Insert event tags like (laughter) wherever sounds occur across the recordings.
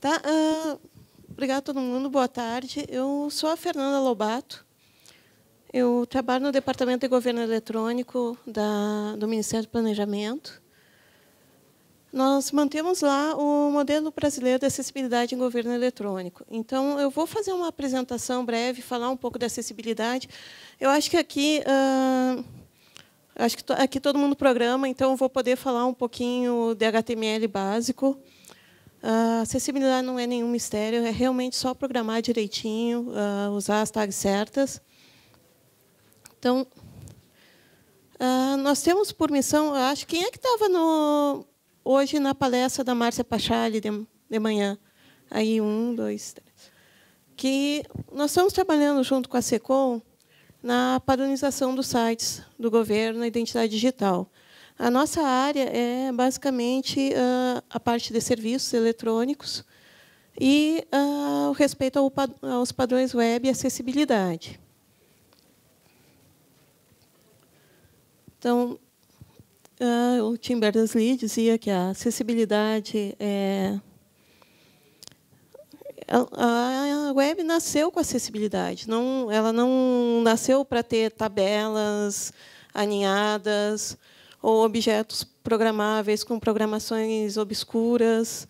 Tá? Uh, ah, obrigado a todo mundo. Boa tarde. Eu sou a Fernanda Lobato. Eu trabalho no Departamento de Governo Eletrônico da, do Ministério do Planejamento. Nós mantemos lá o modelo brasileiro de acessibilidade em governo eletrônico. Então, eu vou fazer uma apresentação breve, falar um pouco da acessibilidade. Eu acho que aqui, uh, acho que aqui todo mundo programa, então eu vou poder falar um pouquinho de HTML básico. A acessibilidade não é nenhum mistério, é realmente só programar direitinho, usar as tags certas. Então, nós temos por missão, acho, que quem é que estava no, hoje na palestra da Márcia Pachali de, de manhã? Aí, um, dois, três. Que nós estamos trabalhando junto com a SECOM na padronização dos sites do governo na identidade digital. A nossa área é basicamente ah, a parte de serviços eletrônicos e ah, o respeito aos padrões web e acessibilidade. Então, ah, o Tim Berners-Lee dizia que a acessibilidade é a web nasceu com acessibilidade. Não, ela não nasceu para ter tabelas alinhadas, ou objetos programáveis com programações obscuras.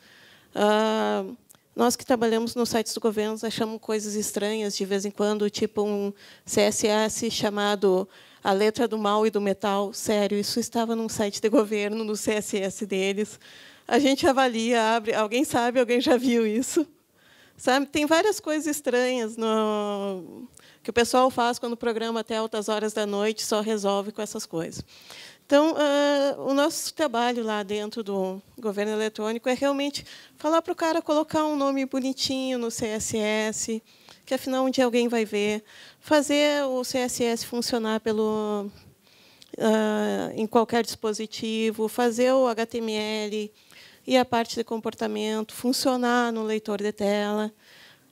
Uh, nós que trabalhamos nos sites do governo achamos coisas estranhas de vez em quando, tipo um CSS chamado A Letra do Mal e do Metal. Sério, isso estava num site de governo, no CSS deles. A gente avalia, abre, alguém sabe, alguém já viu isso. Sabe, tem várias coisas estranhas no, que o pessoal faz quando programa até altas horas da noite, só resolve com essas coisas. Então, uh, o nosso trabalho lá dentro do governo eletrônico é realmente falar para o cara colocar um nome bonitinho no CSS, que afinal um dia alguém vai ver, fazer o CSS funcionar pelo uh, em qualquer dispositivo, fazer o HTML e a parte de comportamento funcionar no leitor de tela.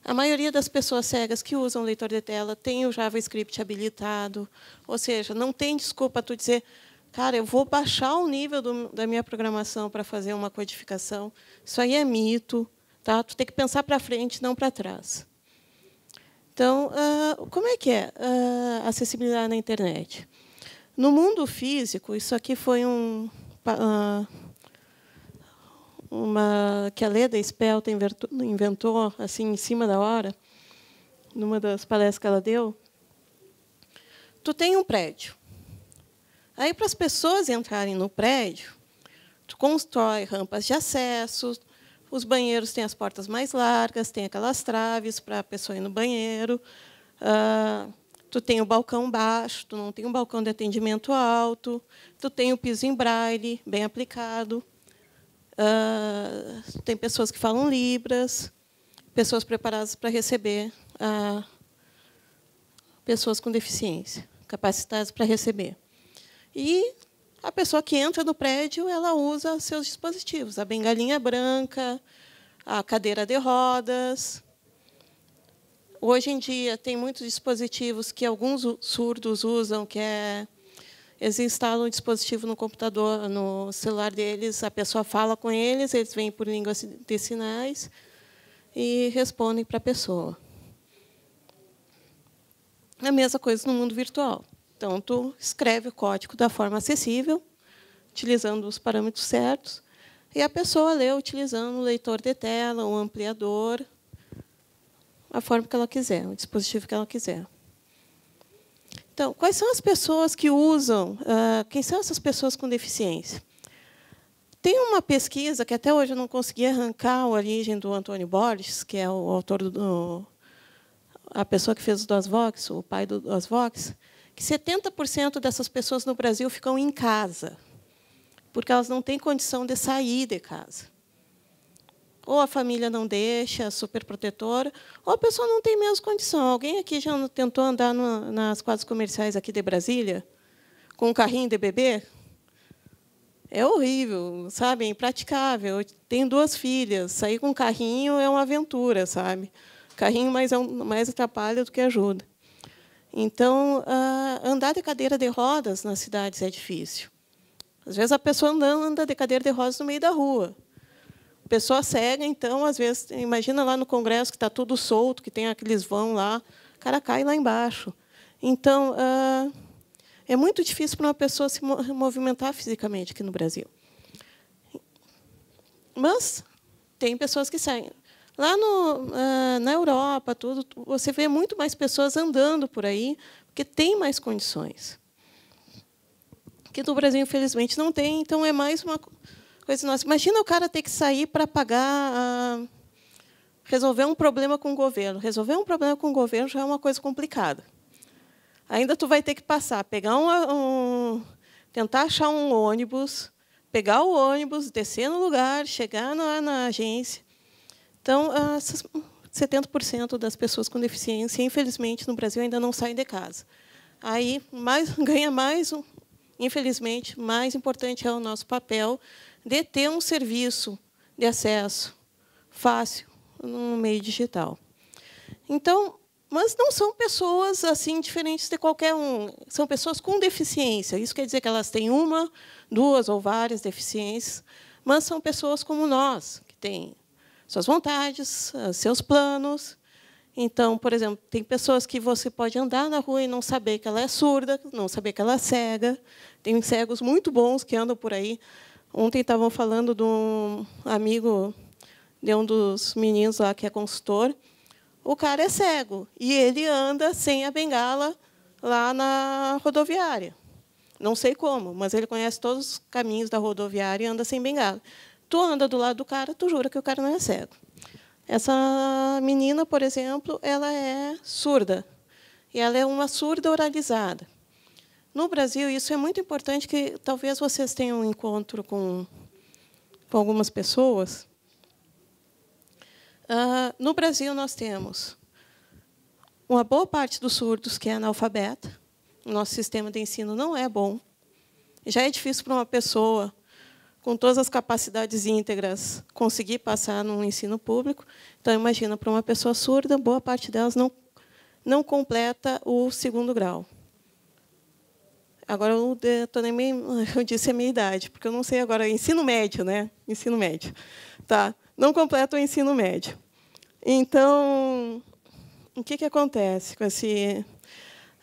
A maioria das pessoas cegas que usam leitor de tela tem o JavaScript habilitado, ou seja, não tem desculpa tu dizer cara, eu vou baixar o nível do, da minha programação para fazer uma codificação. Isso aí é mito, tá? Tu tem que pensar para frente, não para trás. Então, uh, como é que é uh, acessibilidade na internet? No mundo físico, isso aqui foi um uh, uma que a Leda Spelta inventou assim em cima da hora, numa das palestras que ela deu. Tu tem um prédio Aí, para as pessoas entrarem no prédio, tu constrói rampas de acesso, os banheiros têm as portas mais largas, tem aquelas traves para a pessoa ir no banheiro. Uh, tu tem o balcão baixo, tu não tem um balcão de atendimento alto, tu tem o piso em braille, bem aplicado. Uh, tem pessoas que falam libras, pessoas preparadas para receber uh, pessoas com deficiência, capacitadas para receber. E a pessoa que entra no prédio, ela usa seus dispositivos, a bengalinha branca, a cadeira de rodas. Hoje em dia tem muitos dispositivos que alguns surdos usam, que é eles instalam um dispositivo no computador, no celular deles, a pessoa fala com eles, eles vêm por língua de sinais e respondem para a pessoa. A mesma coisa no mundo virtual. Então, tu escreve o código da forma acessível, utilizando os parâmetros certos, e a pessoa lê utilizando o leitor de tela, o ampliador, a forma que ela quiser, o dispositivo que ela quiser. Então, quais são as pessoas que usam? Uh, quem são essas pessoas com deficiência? Tem uma pesquisa que até hoje eu não consegui arrancar a origem do Antônio Borges, que é o autor do, a pessoa que fez o Dos Vox, o pai do Dos Vox, que 70% dessas pessoas no Brasil ficam em casa, porque elas não têm condição de sair de casa. Ou a família não deixa, é superprotetora, ou a pessoa não tem mesmo condição. Alguém aqui já tentou andar nas quadras comerciais aqui de Brasília com um carrinho de bebê? É horrível, sabe? É impraticável. Eu tenho duas filhas. Sair com um carrinho é uma aventura, sabe? Carrinho mais, mais atrapalha do que ajuda. Então, ah, andar de cadeira de rodas nas cidades é difícil. Às vezes a pessoa não anda de cadeira de rodas no meio da rua. A pessoa cega, então, às vezes, imagina lá no Congresso que está tudo solto, que tem aqueles vão lá, o cara cai lá embaixo. Então, ah, é muito difícil para uma pessoa se movimentar fisicamente aqui no Brasil. Mas tem pessoas que saem. Lá no, uh, na Europa, tudo, você vê muito mais pessoas andando por aí, porque tem mais condições. Que no Brasil, infelizmente, não tem. Então, é mais uma coisa nossa. Imagina o cara ter que sair para pagar... Ah, resolver um problema com o governo. Resolver um problema com o governo já é uma coisa complicada. Ainda tu vai ter que passar, pegar um, um tentar achar um ônibus, pegar o ônibus, descer no lugar, chegar na, na agência, então, 70% ah, hum, das pessoas com deficiência, infelizmente, no Brasil ainda não saem de casa. Aí mais, (laughs) ganha mais, infelizmente, mais importante é o nosso papel de ter um serviço de acesso fácil no meio digital. Então, mas não são pessoas assim diferentes de qualquer um. São pessoas com deficiência. Isso quer dizer que elas têm uma, duas ou várias deficiências, mas são pessoas como nós que têm suas vontades, ah, seus planos. Então, por exemplo, tem pessoas que você pode andar na rua e não saber que ela é surda, não saber que ela é cega. Tem cegos muito bons que andam por aí. Ontem estavam falando de um amigo de um dos meninos lá que é consultor. O cara é cego e ele anda sem a bengala lá na rodoviária. Não sei como, mas ele conhece todos os caminhos da rodoviária e anda sem bengala tu anda do lado do cara, tu jura que o cara não é cego. Essa menina, por exemplo, ela é surda. E ela é uma surda oralizada. No Brasil, isso é muito importante que talvez vocês tenham um encontro com, com algumas pessoas. Uh, no Brasil, nós temos uma boa parte dos surdos que é analfabeta. O nosso sistema de ensino não é bom. Já é difícil para uma pessoa com todas as capacidades íntegras, conseguir passar no ensino público. Então, imagina, para uma pessoa surda, boa parte delas não, não completa o segundo grau. Agora, eu, detonei minha, (laughs) eu disse a minha idade, porque eu não sei agora, ensino médio, né? Ensino médio. Tá. Não completa o ensino médio. Então, o que, que acontece com esse...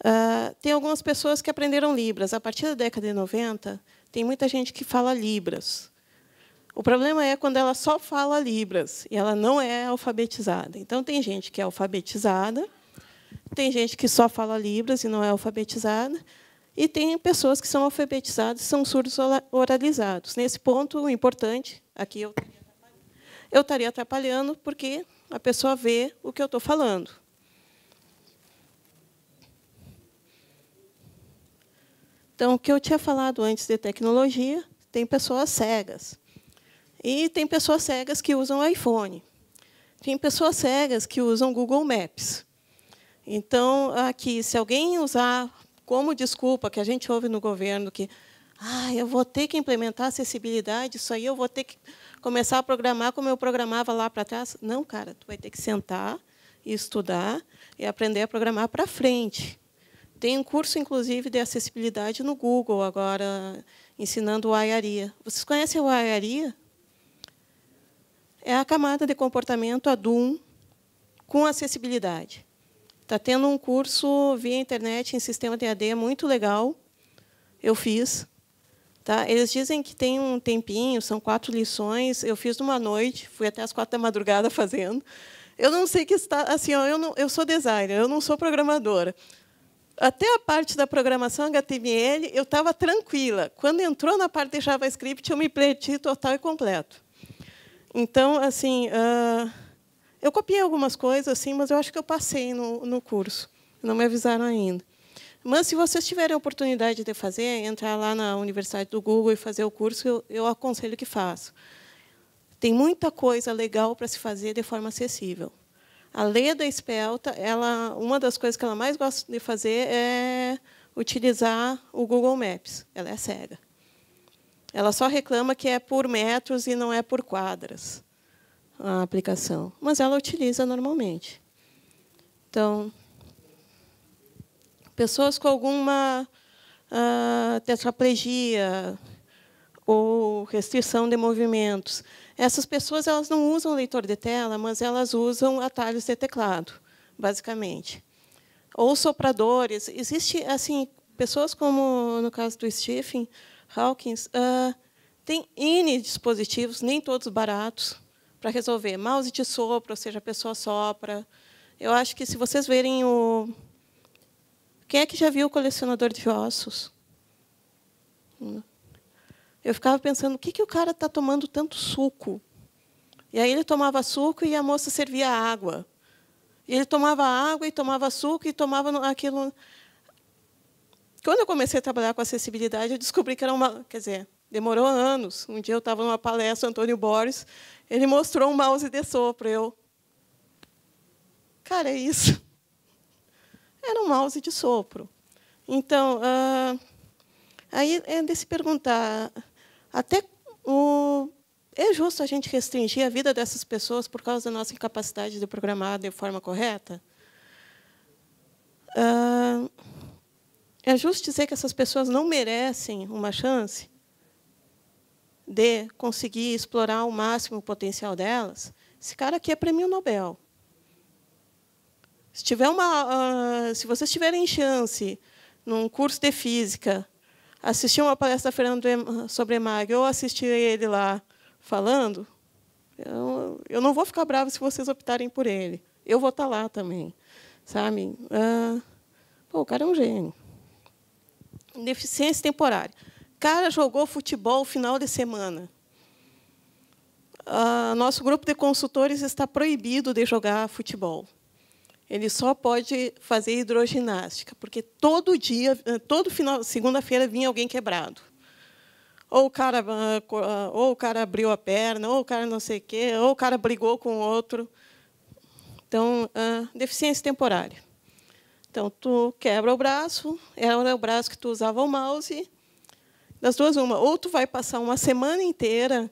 Uh, tem algumas pessoas que aprenderam Libras. A partir da década de 90, tem muita gente que fala Libras. O problema é quando ela só fala Libras e ela não é alfabetizada. Então, tem gente que é alfabetizada, tem gente que só fala Libras e não é alfabetizada, e tem pessoas que são alfabetizadas e são surdos oralizados. Nesse ponto, o importante, aqui eu estaria atrapalhando, eu estaria atrapalhando porque a pessoa vê o que eu estou falando. Então, o que eu tinha falado antes de tecnologia, tem pessoas cegas. E tem pessoas cegas que usam iPhone. Tem pessoas cegas que usam Google Maps. Então, aqui, se alguém usar como desculpa que a gente ouve no governo que ah, eu vou ter que implementar acessibilidade, isso aí eu vou ter que começar a programar como eu programava lá para trás. Não, cara, tu vai ter que sentar e estudar e aprender a programar para frente. Tem um curso, inclusive, de acessibilidade no Google agora, ensinando o aiaria. Vocês conhecem o aiaria? É a camada de comportamento ADUM com acessibilidade. Está tendo um curso via internet em sistema de AD muito legal. Eu fiz. Tá? Eles dizem que tem um tempinho, são quatro lições. Eu fiz numa noite, fui até as quatro da madrugada (laughs) fazendo. Eu não sei que está assim, ó, eu, não, eu sou designer, eu não sou programadora, até a parte da programação HTML, eu estava tranquila. Quando entrou na parte de JavaScript, eu me perdi total e completo. Então, assim, uh, eu copiei algumas coisas, assim, mas eu acho que eu passei no, no curso. Não me avisaram ainda. Mas, se vocês tiverem a oportunidade de fazer, entrar lá na Universidade do Google e fazer o curso, eu, eu aconselho que façam. Tem muita coisa legal para se fazer de forma acessível. A Leda Espelta, ela, uma das coisas que ela mais gosta de fazer é utilizar o Google Maps. Ela é cega. Ela só reclama que é por metros e não é por quadras a aplicação, mas ela utiliza normalmente. Então, pessoas com alguma uh, tetraplegia ou restrição de movimentos, essas pessoas elas não usam leitor de tela, mas elas usam atalhos de teclado, basicamente. Ou sopradores. Existem assim pessoas como no caso do Stephen Hawkins, uh, ah, tem N dispositivos, nem todos baratos, para resolver. Mouse de sopro, ou seja, a pessoa sopra. Eu acho que se vocês verem o. Quem é que já viu o colecionador de ossos? Não eu ficava pensando, o que, que o cara está tomando tanto suco? E aí ele tomava suco e a moça servia água. E ele tomava água e tomava suco e tomava aquilo. Quando eu comecei a trabalhar com acessibilidade, eu descobri que era uma. Quer dizer, demorou anos. Um dia eu estava numa palestra, Antônio Borges, ele mostrou um mouse de sopro. Eu. Cara, é isso. (laughs) Era um mouse de sopro. Então, ah, aí é de se perguntar até o... é justo a gente restringir a vida dessas pessoas por causa da nossa incapacidade de programar de forma correta? Ah, é justo dizer que essas pessoas não merecem uma chance de conseguir explorar ao máximo o potencial delas? Esse cara aqui é prêmio Nobel. Se, tiver uma, ah, se vocês tiverem chance num curso de física assistir uma palestra da Fernando ah, sobre Mário ou assistir ele lá falando, eu, eu não vou ficar bravo se vocês optarem por ele. Eu vou estar tá lá também, sabe? Ah, pô, o cara é um gênio. Deficiência temporária. Cara jogou futebol final de semana. Ah, nosso grupo de consultores está proibido de jogar futebol ele só pode fazer hidroginástica, porque todo dia, eh, todo final, segunda-feira vinha alguém quebrado. Ou o, cara, ah, ah, ou o cara abriu a perna, ou o cara não sei o quê, ou o cara brigou com o outro. Então, ah, deficiência temporária. Então, tu quebra o braço, era o braço que tu usava o mouse. Das duas, uma. Ou tu vai passar uma semana inteira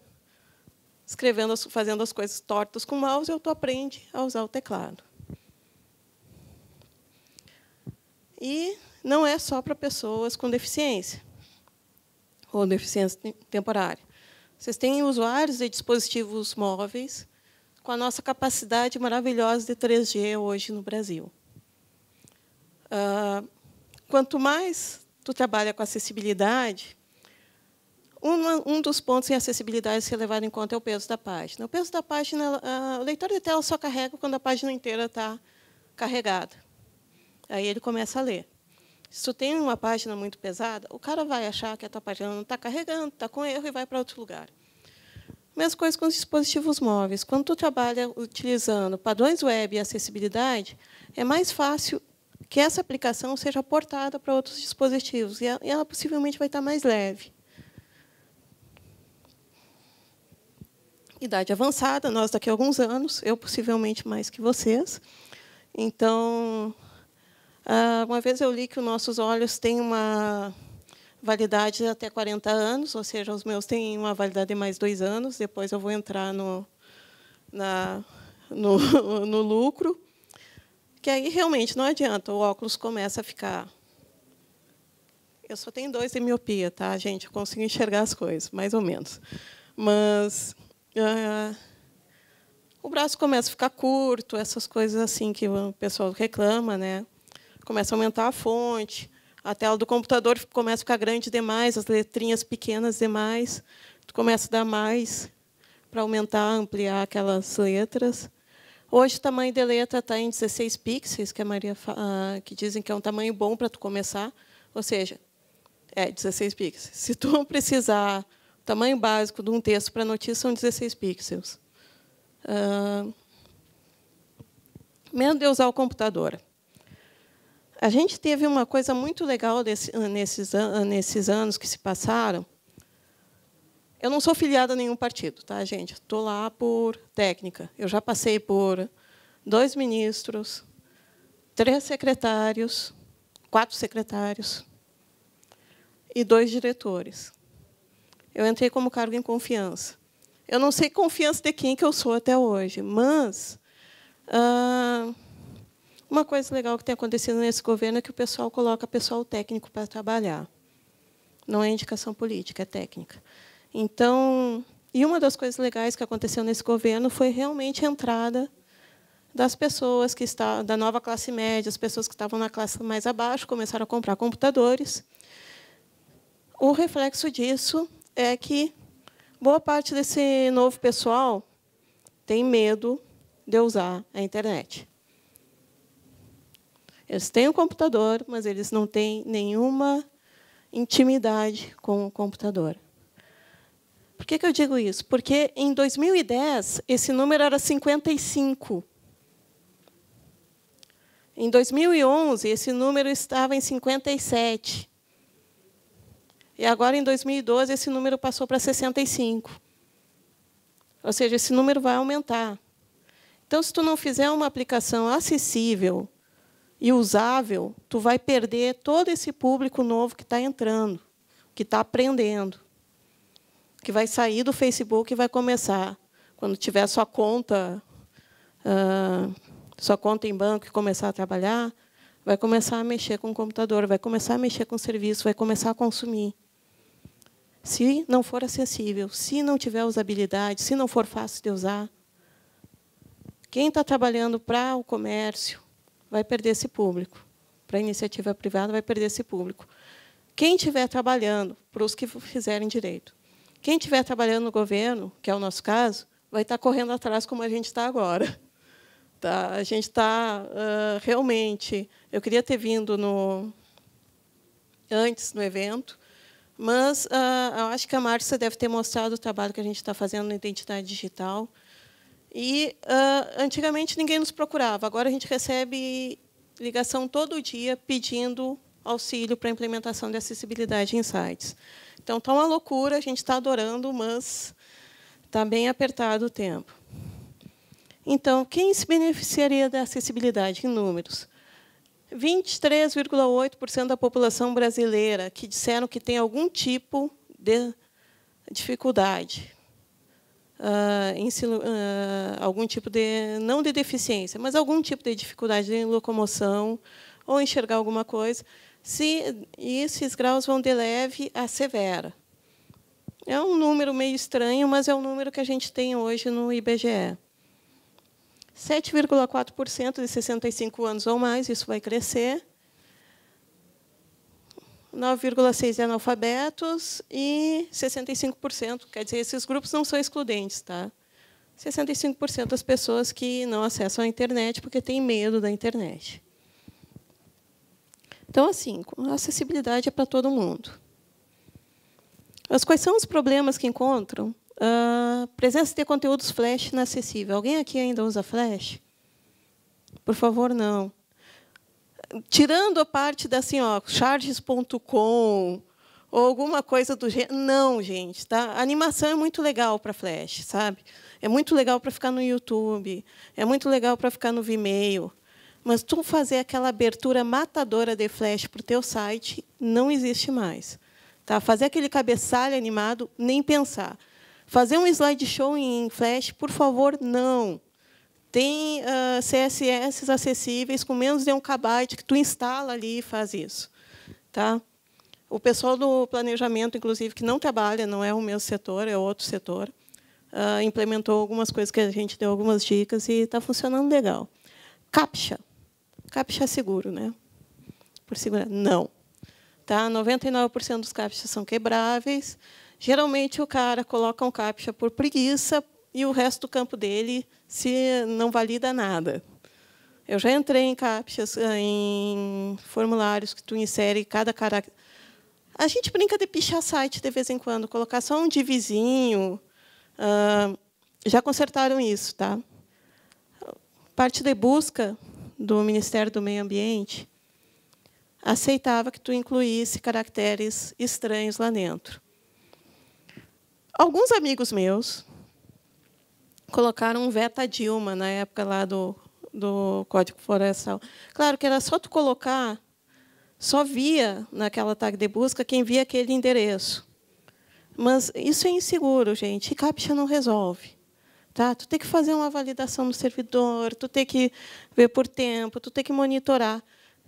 escrevendo, fazendo as coisas tortas com o mouse, ou tu aprende a usar o teclado. E não é só para pessoas com deficiência ou deficiência temporária. Vocês têm usuários de dispositivos móveis com a nossa capacidade maravilhosa de 3G hoje no Brasil. Ah, quanto mais tu trabalha com acessibilidade, um dos pontos em acessibilidade a ser levado em conta é o peso da página. O peso da página, o leitor de tela só carrega quando a página inteira está carregada. Aí ele começa a ler. Se tu tem uma página muito pesada, o cara vai achar que a tua página não está carregando, está com erro e vai para outro lugar. Mesma coisa com os dispositivos móveis. Quando tu trabalha utilizando padrões web e acessibilidade, é mais fácil que essa aplicação seja portada para outros dispositivos e ela possivelmente vai estar tá mais leve. Idade avançada, nós daqui a alguns anos, eu possivelmente mais que vocês. Então, ah, uma vez eu li que os nossos olhos têm uma validade de até 40 anos, ou seja, os meus têm uma validade de mais dois anos, depois eu vou entrar no, na, no, (laughs) no lucro, que aí realmente não adianta, o óculos começa a ficar... Eu só tenho dois de miopia, tá, gente? Eu consigo enxergar as coisas, mais ou menos. Mas uh, o braço começa a ficar curto, essas coisas assim que o pessoal reclama, né? começa a aumentar a fonte, a tela do computador começa a ficar grande demais, as letrinhas pequenas demais, tu começa a dar mais para aumentar, ampliar aquelas letras. Hoje o tamanho de letra está em 16 pixels, que a Maria ah, que dizem que é um tamanho bom para tu começar, ou seja, é 16 pixels. Se tu (laughs) precisar o tamanho básico de um texto para notícia são 16 pixels. Uh, menos de usar o computador a gente teve uma coisa muito legal nesses, nesses anos que se passaram. Eu não sou filiada a nenhum partido, tá, gente? Estou lá por técnica. Eu já passei por dois ministros, três secretários, quatro secretários e dois diretores. Eu entrei como cargo em confiança. Eu não sei confiança de quem que eu sou até hoje, mas uh, uma coisa legal que tem acontecido nesse governo é que o pessoal coloca pessoal técnico para trabalhar. Não é indicação política, é técnica. Então, e uma das coisas legais que aconteceu nesse governo foi realmente a entrada das pessoas que está da nova classe média, as pessoas que estavam na classe mais abaixo começaram a comprar computadores. O reflexo disso é que boa parte desse novo pessoal tem medo de usar a internet. Eles têm o um computador, mas eles não têm nenhuma intimidade com o computador. Por que, que eu digo isso? Porque em 2010 esse número era 55. Em 2011 esse número estava em 57. E agora em 2012 esse número passou para 65. Ou seja, esse número vai aumentar. Então, se tu não fizer uma aplicação acessível e usável, tu vai perder todo esse público novo que está entrando, que está aprendendo, que vai sair do Facebook e vai começar, quando tiver sua conta, uh, sua conta em banco e começar a trabalhar, vai começar a mexer com o computador, vai começar a mexer com o serviço, vai começar a consumir. Se não for acessível, se não tiver usabilidade, se não for fácil de usar, quem está trabalhando para o comércio, vai perder esse público. Para a iniciativa privada, vai perder esse público. Quem estiver trabalhando, para os que fizerem direito, quem estiver trabalhando no governo, que é o nosso caso, vai estar correndo atrás como a gente está agora. (laughs) Tá? A gente está uh, realmente. Eu queria ter vindo no antes no evento, mas uh, eu acho que a Márcia deve ter mostrado o trabalho que a gente está fazendo na identidade digital. E uh, antigamente ninguém nos procurava, agora a gente recebe ligação todo dia pedindo auxílio para a implementação de acessibilidade em sites. Então está uma loucura, a gente está adorando, mas está bem apertado o tempo. Então, quem se beneficiaria da acessibilidade em números? 23,8% da população brasileira que disseram que tem algum tipo de dificuldade uh, ah, ensino, uh, ah, algum tipo de, não de deficiência, mas algum tipo de dificuldade em locomoção ou enxergar alguma coisa, se, e esses graus vão de leve a severa. É um número meio estranho, mas é um número que a gente tem hoje no IBGE. 7,4% de 65 anos ou mais, isso vai crescer. 9,6% é analfabetos e 65%, quer dizer, esses grupos não são excludentes, tá? 65% das pessoas que não acessam a internet porque têm medo da internet. Então, assim, a acessibilidade é para todo mundo. Mas quais são os problemas que encontram? Uh, presença de conteúdos flash inacessível. Alguém aqui ainda usa flash? Por favor, não tirando a parte da assim, charges.com ou alguma coisa do gênero. Não, gente, tá? A animação é muito legal para Flash, sabe? É muito legal para ficar no YouTube, é muito legal para ficar no Vimeo. Mas tu fazer aquela abertura matadora de Flash para o teu site não existe mais. Tá? Fazer aquele cabeçalho animado, nem pensar. Fazer um slideshow em Flash, por favor, não tem uh, ah, CSS acessíveis com menos de um KB que tu instala ali e faz isso. Tá? O pessoal do planejamento, inclusive, que não trabalha, não é o meu setor, é outro setor, uh, implementou algumas coisas que a gente deu algumas dicas e está funcionando legal. CAPTCHA. CAPTCHA seguro, né? Por segurança. Não. Tá? 99% dos CAPTCHAs são quebráveis. Geralmente, o cara coloca um CAPTCHA por preguiça, e o resto do campo dele se não valida nada. Eu já entrei em captchas, eh, em formulários que tu insere cada caractere. A gente brinca de pichar site de vez em quando, colocar só um divizinho Uh, já consertaram isso, tá? Parte de busca do Ministério do Meio Ambiente aceitava que tu incluísse caracteres estranhos lá dentro. Alguns amigos meus colocaram um veto a Dilma na época lá do, do Código Florestal. Claro que era só tu colocar, só via naquela tag de busca quem via aquele endereço. Mas isso é inseguro, gente, e CAPTCHA não resolve. Tá? Tu tem que fazer uma validação no servidor, tu tem que ver por tempo, tu tem que monitorar.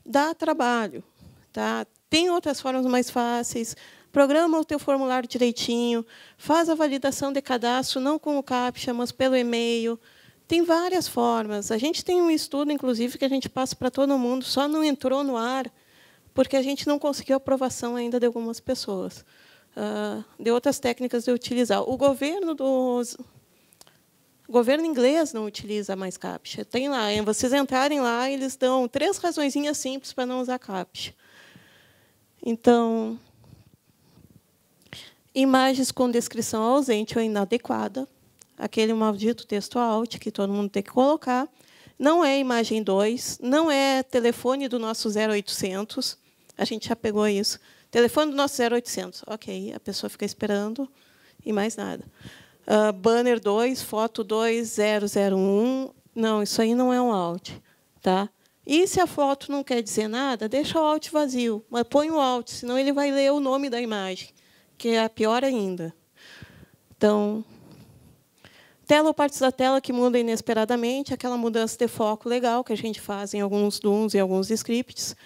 Dá trabalho. Tá? Tem outras formas mais fáceis, programa o teu formulário direitinho, faz a validação de cadastro, não com o CAPTCHA, mas pelo e-mail. Tem várias formas. A gente tem um estudo, inclusive, que a gente passa para todo mundo, só não entrou no ar porque a gente não conseguiu aprovação ainda de algumas pessoas, ah, de outras técnicas de utilizar. O governo dos o governo inglês não utiliza mais CAPTCHA. Tem lá, vocês entrarem lá, eles dão três razõezinhas simples para não usar CAPTCHA. Então, Imagens com descrição ausente ou inadequada, aquele maldito texto alt que todo mundo tem que colocar. Não é imagem 2, não é telefone do nosso 0800. A gente já pegou isso. Telefone do nosso 0800. Ok, a pessoa fica esperando e mais nada. Uh, banner 2, foto 2001. Não, isso aí não é um alt. Tá? E se a foto não quer dizer nada, deixa o alt vazio, mas põe o alt, senão ele vai ler o nome da imagem que é pior ainda. Então, tela ou partes da tela que mudam inesperadamente, aquela mudança de foco legal que a gente faz em alguns DOOMs e alguns scripts,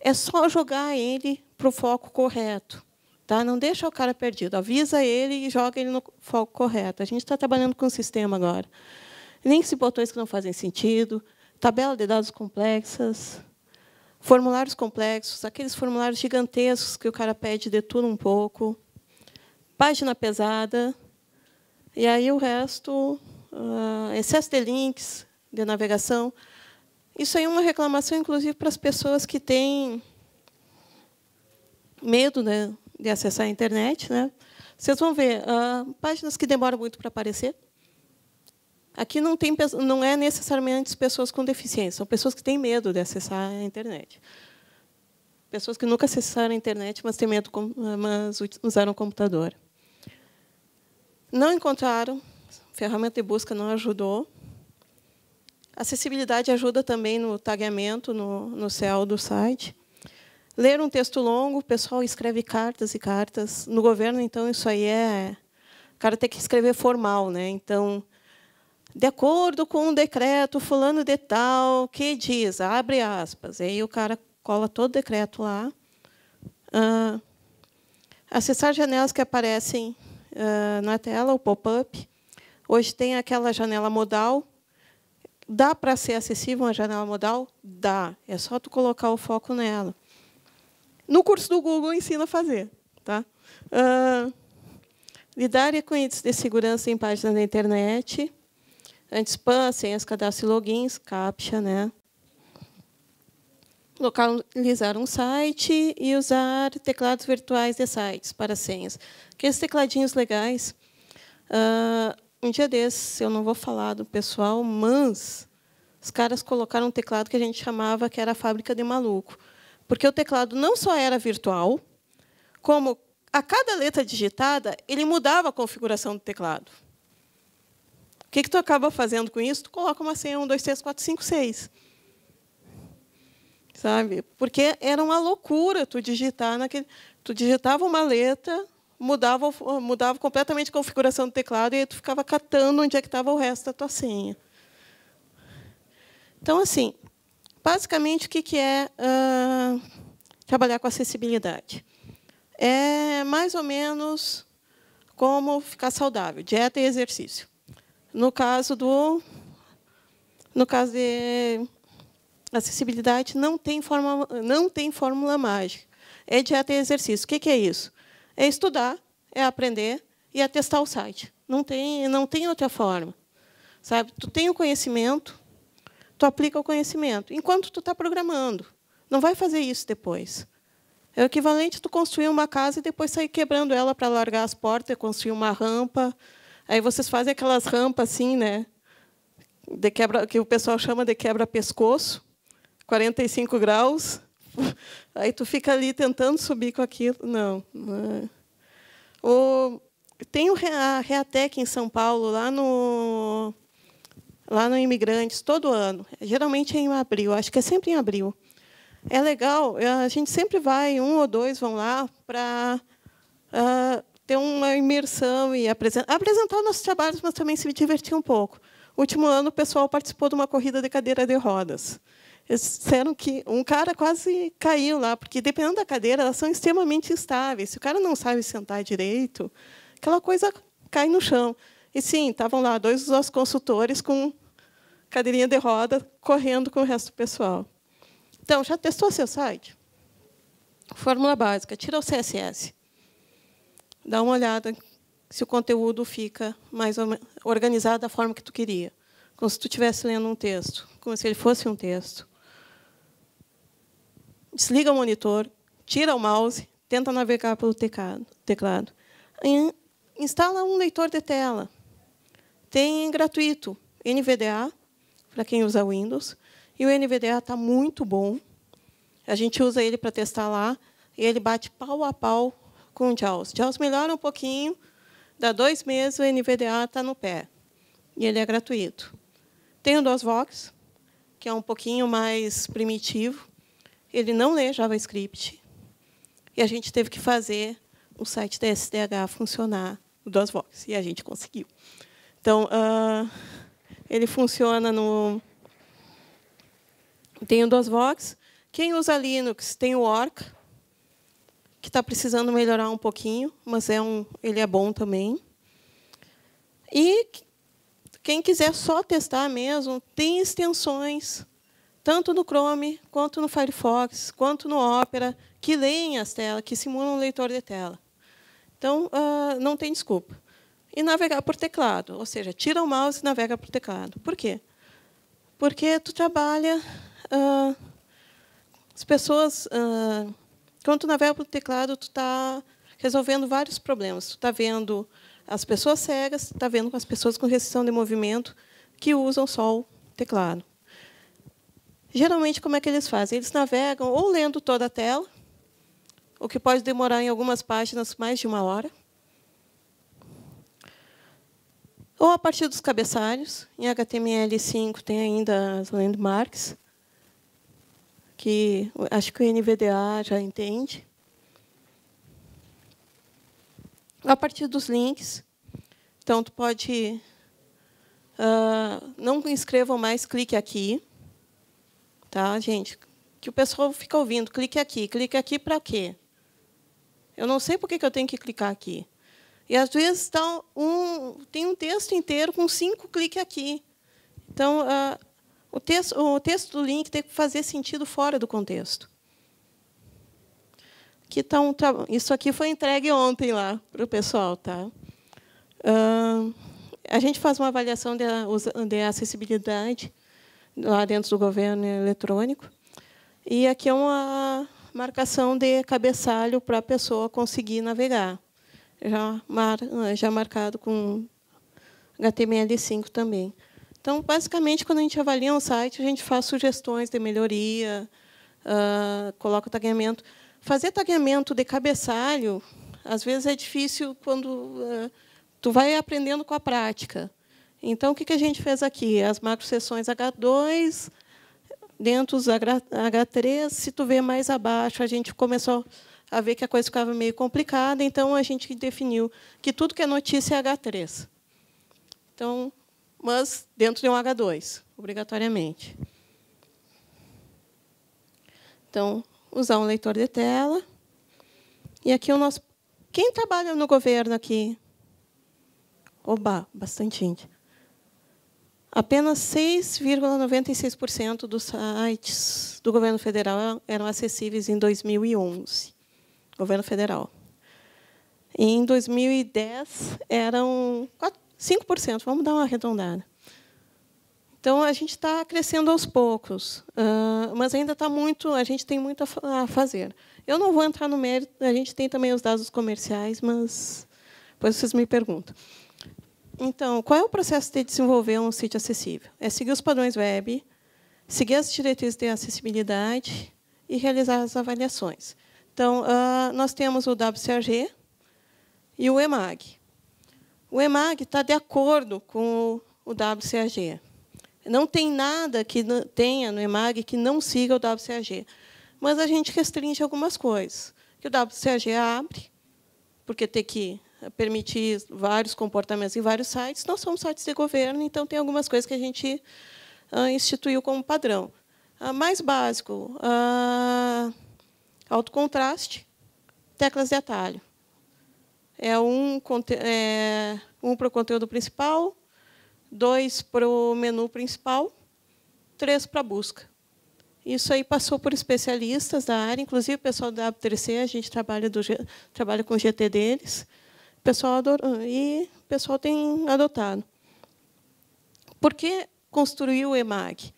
é só jogar ele para o foco correto. Tá? Não deixa o cara perdido. Avisa ele e joga ele no foco correto. A gente está trabalhando com o sistema agora. Nem e botões que não fazem sentido, tabela de dados complexas, formulários complexos, aqueles formulários gigantescos que o cara pede de tudo um pouco, página pesada, e aí o resto, uh, excesso de links, de navegação. Isso aí é uma reclamação, inclusive, para as pessoas que têm medo né, de acessar a internet. Né? Vocês vão ver, uh, páginas que demoram muito para aparecer. Aqui não, tem, não é necessariamente pessoas com deficiência, são pessoas que têm medo de acessar a internet. Pessoas que nunca acessaram a internet, mas, têm medo, mas usaram o computador. Não encontraram, ferramenta de busca não ajudou. Acessibilidade ajuda também no tagamento, no, no céu do site. Ler um texto longo, o pessoal escreve cartas e cartas. No governo, então, isso aí é... O cara tem que escrever formal. né? Então, de acordo com o um decreto fulano de tal, que diz, abre aspas. Aí o cara cola todo o decreto lá. Ah, acessar janelas que aparecem ah, na tela, o pop-up. Hoje tem aquela janela modal. Dá para ser acessível uma janela modal? Dá. É só tu colocar o foco nela. No curso do Google ensina a fazer, tá? Uh, lidar é com índices de segurança em páginas da internet, anti-spam, senhas, cadastro e logins, captcha, né? localizar um site e usar teclados virtuais de sites para senhas. Aqueles tecladinhos legais. Uh, um dia desses, eu não vou falar do pessoal, mas os caras colocaram um teclado que a gente chamava que era a fábrica de maluco. Porque o teclado não só era virtual, como a cada letra digitada, ele mudava a configuração do teclado. O que, que tu acaba fazendo com isso? Tu coloca uma senha 1, 2, 3, 4, 5, 6 sabe? Porque era uma loucura tu digitar naquele, tu digitava uma letra, mudava, mudava completamente a configuração do teclado e aí tu ficava catando onde é que estava o resto da tua senha. Então, assim, basicamente o que é uh, trabalhar com acessibilidade? É mais ou menos como ficar saudável, dieta e exercício. No caso do no caso de acessibilidade não tem, forma, não tem fórmula mágica. É dieta e exercício. O que é isso? É estudar, é aprender e é testar o site. Não tem, não tem outra forma. Sabe? Tu tem o conhecimento, tu aplica o conhecimento, enquanto tu está programando. Não vai fazer isso depois. É o equivalente a tu construir uma casa e depois sair quebrando ela para largar as portas, construir uma rampa. Aí vocês fazem aquelas rampas assim, né? De quebra, que o pessoal chama de quebra-pescoço, 45 graus, (laughs) aí tu fica ali tentando subir com aquilo. Não. É. tem a Reatec em São Paulo, lá no, lá no Imigrantes, todo ano. Geralmente é em abril, acho que é sempre em abril. É legal, é, a gente sempre vai, um ou dois vão lá para uh, ah, ter uma imersão e apresentar, apresentar nossos trabalhos, mas também se divertir um pouco. No último ano, o pessoal participou de uma corrida de cadeira de rodas eles disseram que um cara quase caiu lá, porque dependendo da cadeira, elas são extremamente instáveis. Se o cara não sabe sentar direito, aquela coisa cai no chão. E sim, estavam lá dois dos nossos consultores com cadeirinha de roda, correndo com o resto do pessoal. Então, já testou seu site? Fórmula básica, tira o CSS. Dá uma olhada se o conteúdo fica mais organizado da forma que tu queria, como se tu estivesse lendo um texto, como se ele fosse um texto desliga o monitor, tira o mouse, tenta navegar pelo teclado. Instala um leitor de tela. Tem gratuito NVDA, para quem usa Windows. E o NVDA está muito bom. A gente usa ele para testar lá. E ele bate pau a pau com o JAWS. JAWS melhora um pouquinho. Dá dois meses, o NVDA está no pé. E ele é gratuito. Tem o DOSVox, que é um pouquinho mais primitivo ele não lê JavaScript. E a gente teve que fazer o site da SDH funcionar o DosVox e a gente conseguiu. Então, uh, ele funciona no... Tem o DosVox, Quem usa Linux tem o Orc, que está precisando melhorar um pouquinho, mas é um, ele é bom também. E quem quiser só testar mesmo, tem extensões tanto no Chrome, quanto no Firefox, quanto no Opera, que leem as telas, que simulam o leitor de tela. Então, uh, não tem desculpa. E navegar por teclado, ou seja, tira o mouse e navega por teclado. Por quê? Porque tu trabalha... Uh, as pessoas... Uh, quando tu navega por teclado, tu está resolvendo vários problemas. Tu está vendo as pessoas cegas, está vendo as pessoas com restrição de movimento que usam só o teclado. Geralmente, como é que eles fazem? Eles navegam ou lendo toda a tela, o que pode demorar em algumas páginas mais de uma hora, ou a partir dos cabeçalhos. Em HTML5 tem ainda as landmarks, que acho que o NVDA já entende. A partir dos links. Então, tu pode... Uh, não inscrevam mais, clique aqui. Tá, gente? Que o pessoal fica ouvindo, clique aqui, clique aqui para quê? Eu não sei por que eu tenho que clicar aqui. E às vezes tá um, tem um texto inteiro com cinco cliques aqui. Então, uh, o, texto, o texto do link tem que fazer sentido fora do contexto. Aqui tá um Isso aqui foi entregue ontem lá para o pessoal. Tá? Uh, a gente faz uma avaliação de, de acessibilidade lá dentro do governo eletrônico. E aqui é uma marcação de cabeçalho para a pessoa conseguir navegar, já, mar, já marcado com HTML5 também. Então, basicamente, quando a gente avalia um site, a gente faz sugestões de melhoria, uh, coloca o tagueamento. Fazer tagueamento de cabeçalho, às vezes, é difícil quando uh, tu vai aprendendo com a prática. Então, o que a gente fez aqui? As macrosseções H2, dentro dos H3, se tu vê mais abaixo, a gente começou a ver que a coisa ficava meio complicada, então a gente definiu que tudo que é notícia é H3. Então, mas dentro de um H2, obrigatoriamente. Então, usar um leitor de tela. E aqui o nosso. Quem trabalha no governo aqui? Oba, bastante gente. Apenas 6,96% dos sites do governo federal eram acessíveis em 2011. Governo federal. Em 2010, eram 5%, vamos dar uma arredondada. Então, a gente está crescendo aos poucos, mas ainda está muito, a gente tem muito a fazer. Eu não vou entrar no mérito, a gente tem também os dados comerciais, mas depois vocês me perguntam. Então, qual é o processo de desenvolver um sítio acessível? É seguir os padrões web, seguir as diretrizes de acessibilidade e realizar as avaliações. Então, ah, nós temos o WCAG e o EMAG. O EMAG está de acordo com o WCAG. Não tem nada que tenha no EMAG que não siga o WCAG. Mas a gente restringe algumas coisas. Que o WCAG abre, porque tem que permitir vários comportamentos em vários sites. Nós somos sites de governo, então tem algumas coisas que a gente ah, instituiu como padrão. Ah, mais básico, alto ah, contraste, teclas de atalho. É um, é, um para o conteúdo principal, dois para o menu principal, três para a busca. Isso aí passou por especialistas da área, inclusive o pessoal da W3C, a gente trabalha, do, trabalha com o GT deles pessoal adorou, ah, e o pessoal tem adotado. Por que construiu o EMAG?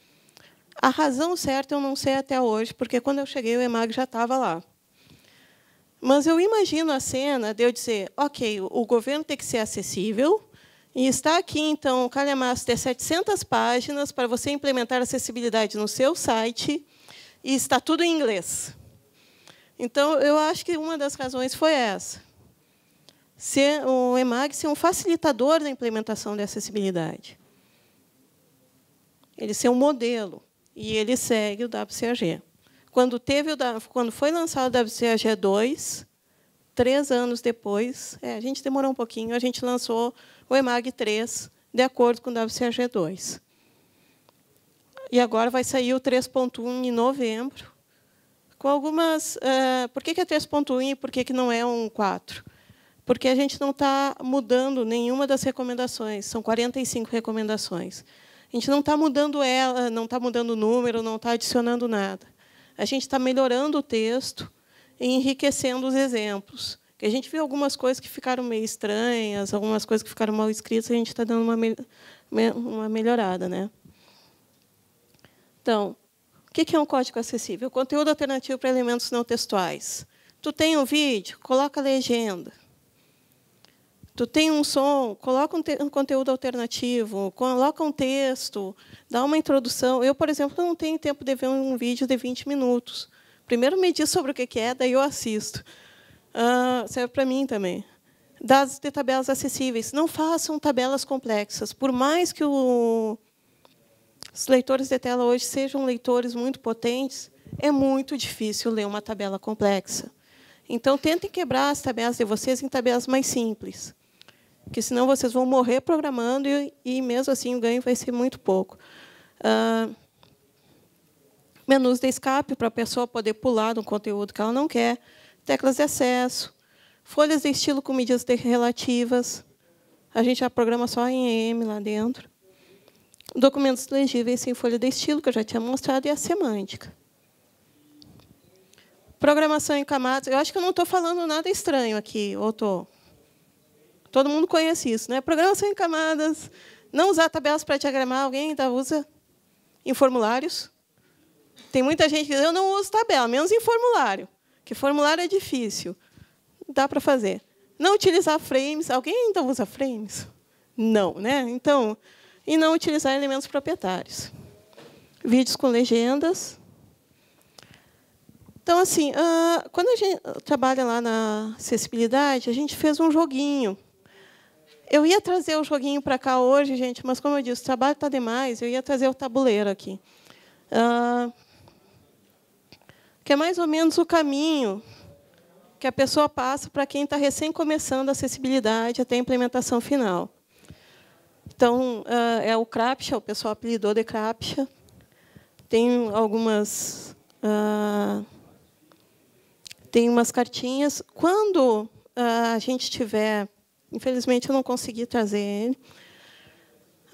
A razão certa eu não sei até hoje, porque quando eu cheguei o EMAG já estava lá. Mas eu imagino a cena de eu dizer, ok, o governo tem que ser acessível, e está aqui, então, o calhamaço ter 700 páginas para você implementar acessibilidade no seu site, e está tudo em inglês. Então, eu acho que uma das razões foi essa ser o EMAG ser um facilitador da implementação da acessibilidade. Ele ser um modelo e ele segue o WCAG. Quando teve o, quando foi lançado o WCAG 2, três anos depois, é, a gente demorou um pouquinho, a gente lançou o EMAG 3 de acordo com o WCAG 2. E agora vai sair o 3.1 em novembro, com algumas. Uh, por que, que é 3.1 e por que, que não é um 4? porque a gente não está mudando nenhuma das recomendações. São 45 recomendações. A gente não está mudando ela, não está mudando o número, não está adicionando nada. A gente está melhorando o texto e enriquecendo os exemplos. Porque a gente viu algumas coisas que ficaram meio estranhas, algumas coisas que ficaram mal escritas, a gente está dando uma, me uma melhorada. Né? Então, o que é um código acessível? Conteúdo alternativo para elementos não textuais. Tu tem um vídeo? Coloca a legenda tu tem um som, coloca um, um, conteúdo alternativo, coloca um texto, dá uma introdução. Eu, por exemplo, não tenho tempo de ver um vídeo de 20 minutos. Primeiro me diz sobre o que é, daí eu assisto. Uh, serve para mim também. Dados de tabelas acessíveis. Não façam tabelas complexas. Por mais que o, os leitores de tela hoje sejam leitores muito potentes, é muito difícil ler uma tabela complexa. Então, tentem quebrar as tabelas de vocês em tabelas mais simples que senão vocês vão morrer programando e, e mesmo assim o ganho vai ser muito pouco. Uh, menus de escape para a pessoa poder pular um conteúdo que ela não quer, teclas de acesso, folhas de estilo com medidas relativas. A gente já programa só em M lá dentro. Documentos legíveis sem folha de estilo, que eu já tinha mostrado, e a semântica. Programação em camadas. Eu acho que eu não estou falando nada estranho aqui, ou estou? Todo mundo conhece isso, né? Programas sem camadas, não usar tabelas para diagramar, alguém ainda tá? usa em formulários. Tem muita gente que diz, eu não uso tabela, menos em formulário, que formulário é difícil. Dá para fazer. Não utilizar frames, alguém ainda usa frames? Não, né? Então, e não utilizar elementos proprietários. Vídeos com legendas. Então, assim, ah, quando a gente trabalha lá na acessibilidade, a gente fez um joguinho eu ia trazer o joguinho para cá hoje, gente, mas, como eu disse, o trabalho está demais. Eu ia trazer o tabuleiro aqui. Uh, que é mais ou menos o caminho que a pessoa passa para quem está recém começando a acessibilidade até a implementação final. Então, uh, é o CRAPTCHA, o pessoal apelidou de CRAPTCHA. Tem algumas... Uh, tem umas cartinhas. Quando a gente tiver Infelizmente, eu não consegui trazer ele.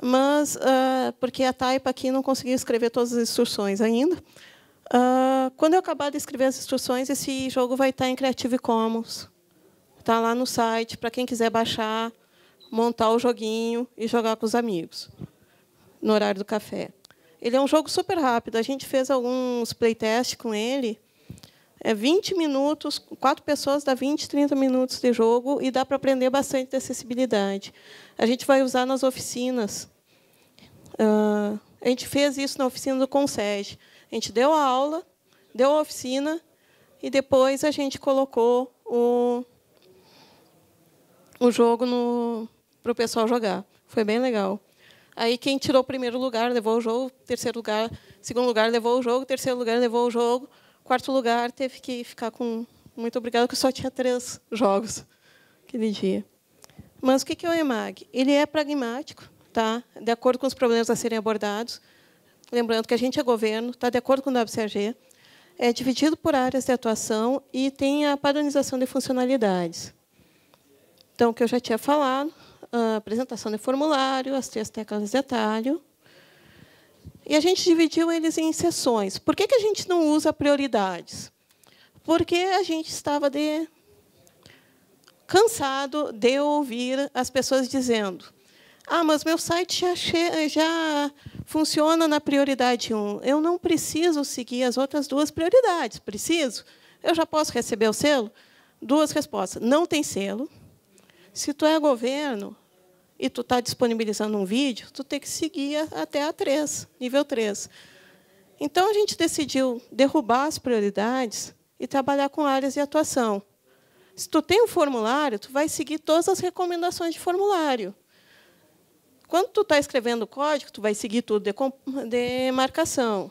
Mas, uh, porque a taipa aqui não conseguiu escrever todas as instruções ainda. Uh, quando eu acabar de escrever as instruções, esse jogo vai estar em Creative Commons. Está lá no site, para quem quiser baixar, montar o joguinho e jogar com os amigos, no horário do café. Ele é um jogo super rápido. A gente fez alguns playtests com ele é 20 minutos, quatro pessoas dá 20, 30 minutos de jogo e dá para aprender bastante de acessibilidade. A gente vai usar nas oficinas. Uh, a gente fez isso na oficina do Concede. A gente deu a aula, deu a oficina e depois a gente colocou o, o jogo para o pessoal jogar. Foi bem legal. Aí quem tirou o primeiro lugar levou o jogo, terceiro lugar, segundo lugar levou o jogo, terceiro lugar levou o jogo. Quarto lugar, teve que ficar com muito obrigado, que só tinha três jogos aquele dia. Mas o que é o EMAG? Ele é pragmático, tá? de acordo com os problemas a serem abordados. Lembrando que a gente é governo, está de acordo com o WCAG. É dividido por áreas de atuação e tem a padronização de funcionalidades. Então, o que eu já tinha falado, apresentação de formulário, as três teclas de atalho, e a gente dividiu eles em sessões. Por que, que a gente não usa prioridades? Porque a gente estava de... cansado de ouvir as pessoas dizendo ah, mas meu site já, já, funciona na prioridade 1. Eu não preciso seguir as outras duas prioridades. Preciso? Eu já posso receber o selo? Duas respostas. Não tem selo. Se tu é governo, e tu está disponibilizando um vídeo, tu tem que seguir até a 3, nível 3. Então, a gente decidiu derrubar as prioridades e trabalhar com áreas de atuação. Se tu tem um formulário, tu vai seguir todas as recomendações de formulário. Quando tu está escrevendo o código, tu vai seguir tudo de demarcação.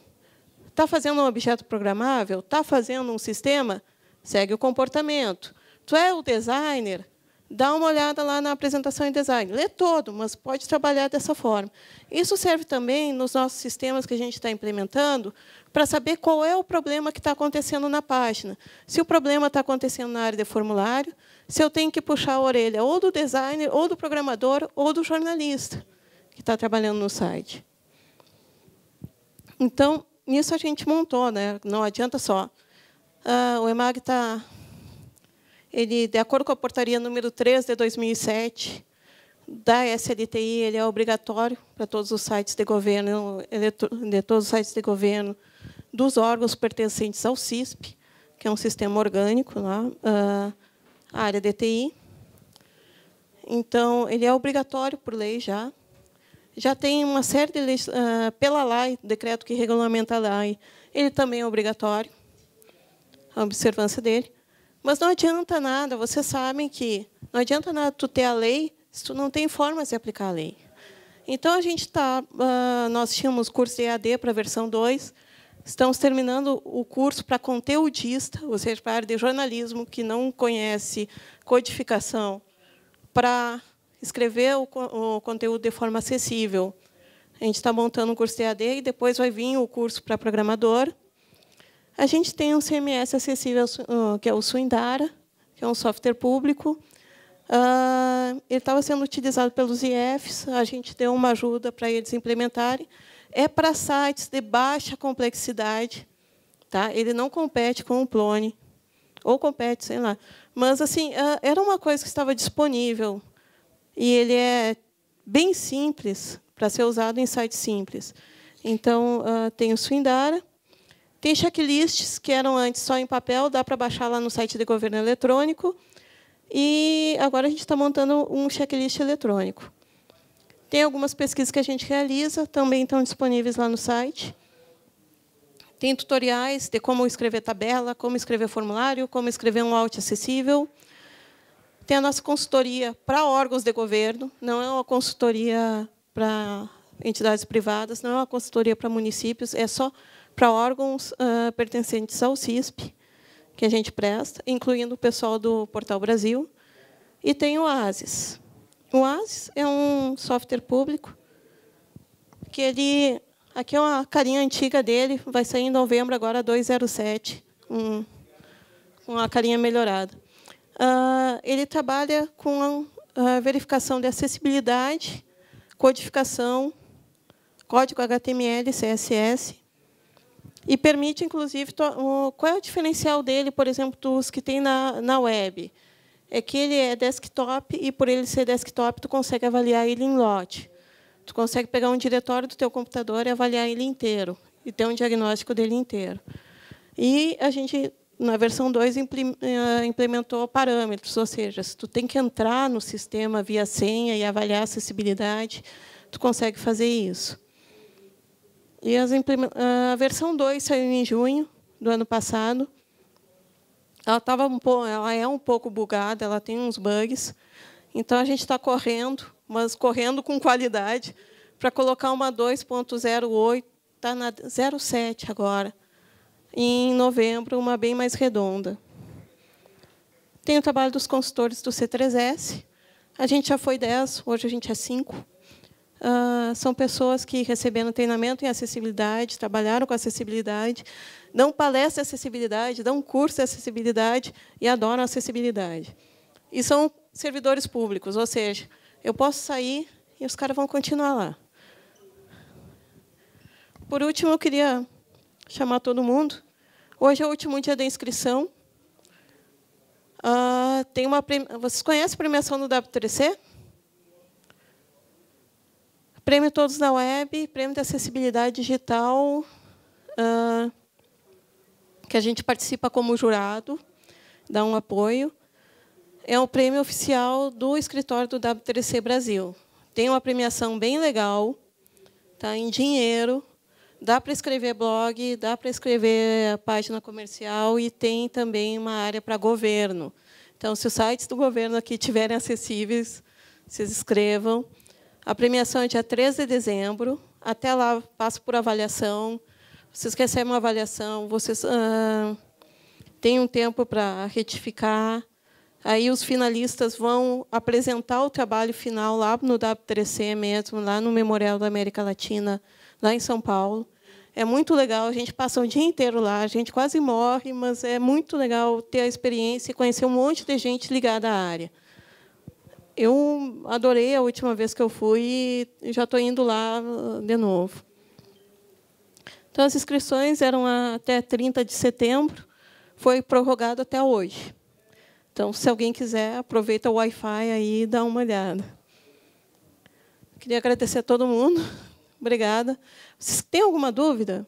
Está fazendo um objeto programável? Está fazendo um sistema? Segue o comportamento. Tu é o designer? dá uma olhada lá na apresentação em design. Lê todo, mas pode trabalhar dessa forma. Isso serve também nos nossos sistemas que a gente está implementando para saber qual é o problema que está acontecendo na página. Se o problema está acontecendo na área de formulário, se eu tenho que puxar a orelha ou do designer, ou do programador, ou do jornalista que está trabalhando no site. Então, nisso a gente montou. Né? Não adianta só. Ah, o EMAG está ele, de acordo com a portaria número 3 de 2007 da SLTI, ele é obrigatório para todos os sites de governo, de todos os sites de governo dos órgãos pertencentes ao CISP, que é um sistema orgânico, lá, né, ah, a área de TI. Então, ele é obrigatório por lei já. Já tem uma série de leis, ah, pela lei, decreto que regulamenta a lei, ele também é obrigatório, a observância dele. Mas não adianta nada, vocês sabem que não adianta nada tu ter a lei se tu não tem formas de aplicar a lei. Então, a gente está... Ah, nós tínhamos curso de EAD para a versão 2, estamos terminando o curso para conteudista, ou seja, para área de jornalismo, que não conhece codificação, para escrever o conteúdo de forma acessível. A gente está montando um curso de EAD e depois vai vir o curso para programador, a gente tem um CMS acessível, ah, que é o Suindara, que é um software público. Ah, ele estava sendo utilizado pelos IFs, a gente deu uma ajuda para eles implementarem. É para sites de baixa complexidade, tá? ele não compete com o Plone, ou compete, sei lá. Mas assim ah, era uma coisa que estava disponível, e ele é bem simples para ser usado em sites simples. Então, tem o Suindara, tem checklists que eram antes só em papel, dá para baixar lá no site do governo eletrônico. E agora a gente está montando um checklist eletrônico. Tem algumas pesquisas que a gente realiza, também estão disponíveis lá no site. Tem tutoriais de como escrever tabela, como escrever formulário, como escrever um out acessível. Tem a nossa consultoria para órgãos de governo, não é uma consultoria para entidades privadas, não é uma consultoria para municípios, é só para órgãos uh, pertencentes ao CISP, que a gente presta, incluindo o pessoal do Portal Brasil, e tem o OASIS. O OASIS é um software público que ele... Aqui é uma carinha antiga dele, vai sair em novembro, agora 207, um, com a carinha melhorada. Uh, ele trabalha com a ah, verificação de acessibilidade, codificação, código HTML, CSS, e permite, inclusive, qual é o diferencial dele, por exemplo, dos que tem na, na web? É que ele é desktop e, por ele ser desktop, tu consegue avaliar ele em lote. Tu consegue pegar um diretório do teu computador e avaliar ele inteiro, e ter um diagnóstico dele inteiro. E a gente, na versão 2, eh, implementou parâmetros, ou seja, se tu tem que entrar no sistema via senha e avaliar a acessibilidade, tu consegue fazer isso. E a versão 2 saiu em junho do ano passado. Ela, tava um pouco, ela é um pouco bugada, ela tem uns bugs. Então, a gente está correndo, mas correndo com qualidade, para colocar uma 2.08, está na 0.7 agora. em novembro, uma bem mais redonda. Tem o trabalho dos consultores do C3S. A gente já foi 10, hoje a gente é 5. Uh, são pessoas que receberam treinamento em acessibilidade, trabalharam com acessibilidade, dão palestra em acessibilidade, dão curso em acessibilidade e adoram acessibilidade. E são servidores públicos, ou seja, eu posso sair e os caras vão continuar lá. Por último, eu queria chamar todo mundo. Hoje é o último dia da inscrição. Uh, tem uma Vocês conhecem a premiação do W3C? Prêmio Todos na Web, Prêmio de Acessibilidade Digital, uh, que a gente participa como jurado, dá um apoio. É um prêmio oficial do escritório do W3C Brasil. Tem uma premiação bem legal, tá em dinheiro, dá para escrever blog, dá para escrever a página comercial e tem também uma área para governo. Então, se os sites do governo aqui tiverem acessíveis, vocês escrevam. A premiação é dia 13 de dezembro. Até lá, passo por avaliação. Vocês recebem uma avaliação, vocês ah, têm um tempo para retificar. Aí os finalistas vão apresentar o trabalho final lá no W3C mesmo, lá no Memorial da América Latina, lá em São Paulo. É muito legal, a gente passa o dia inteiro lá, a gente quase morre, mas é muito legal ter a experiência e conhecer um monte de gente ligada à área eu adorei a última vez que eu fui e já estou indo lá ah, de novo. Então, as inscrições eram até 30 de setembro, foi prorrogado até hoje. Então, se alguém quiser, aproveita o Wi-Fi aí e dá uma olhada. Queria agradecer a todo mundo. (laughs) Obrigada. Vocês têm alguma dúvida?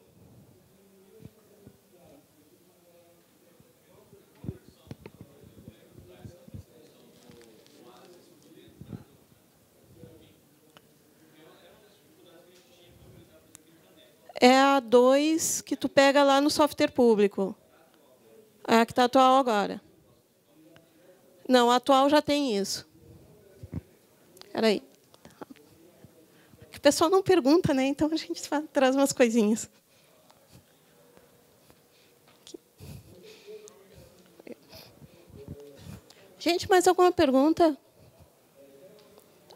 é a 2 que tu pega lá no software público. É a que está atual agora. Não, a atual já tem isso. Espera aí. O pessoal não pergunta, né? Então a gente traz umas coisinhas. Gente, mais alguma pergunta?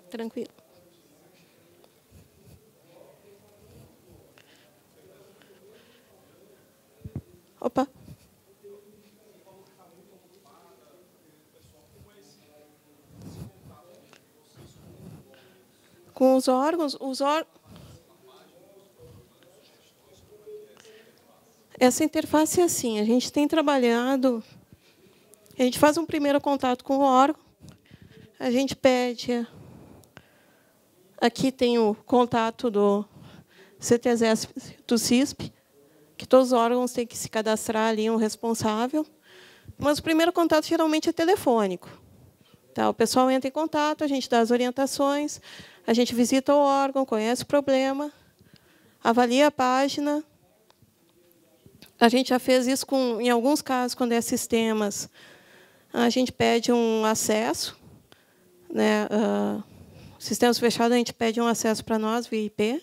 Tranquilo. os órgãos, os Essa interface é assim, a gente tem trabalhado, a gente faz um primeiro contato com o órgão, a gente pede. Aqui tem o contato do CTSS do CISP, que todos os órgãos têm que se cadastrar ali um responsável. Mas o primeiro contato geralmente é telefônico. Tá, o pessoal entra em contato, a gente dá as orientações, a gente visita o órgão, conhece o problema, avalia a página. A gente já fez isso com, em alguns casos, quando é sistemas. A gente pede um acesso. Né, uh, sistemas fechados, a gente pede um acesso para nós via IP.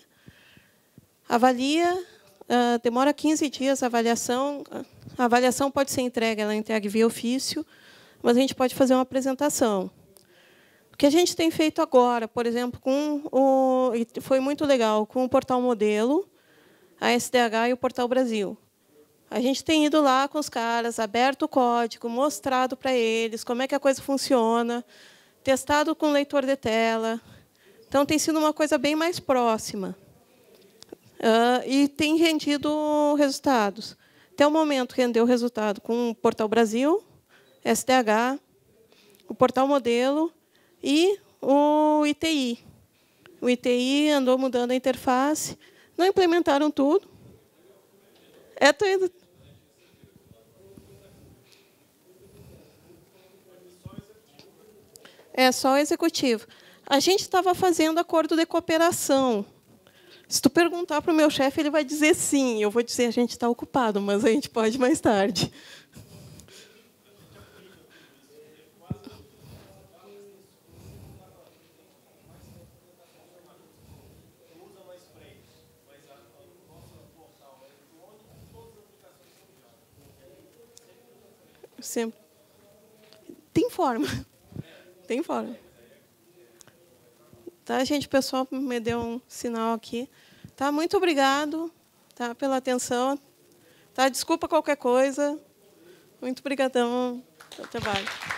Avalia, uh, demora 15 dias a avaliação. A avaliação pode ser entregue, ela é entregue via ofício, mas a gente pode fazer uma apresentação. O que a gente tem feito agora, por exemplo, com o, foi muito legal, com o Portal Modelo, a SDH e o Portal Brasil. A gente tem ido lá com os caras, aberto o código, mostrado para eles como é que a coisa funciona, testado com leitor de tela. Então, tem sido uma coisa bem mais próxima. Ah, e tem rendido resultados. Até o momento, rendeu resultado com o Portal Brasil, SDH, o Portal Modelo e o ITI. O ITI andou mudando a interface, não implementaram tudo. É, tudo. é só o executivo. A gente estava fazendo acordo de cooperação. Se tu perguntar para o meu chefe, ele vai dizer sim. Eu vou dizer a gente está ocupado, mas a gente pode mais tarde. sempre. Tem forma. (laughs) Tem forma. Tá, gente? O pessoal me deu um sinal aqui. Tá, muito obrigado tá, pela atenção. Tá, desculpa qualquer coisa. Muito obrigadão pelo trabalho.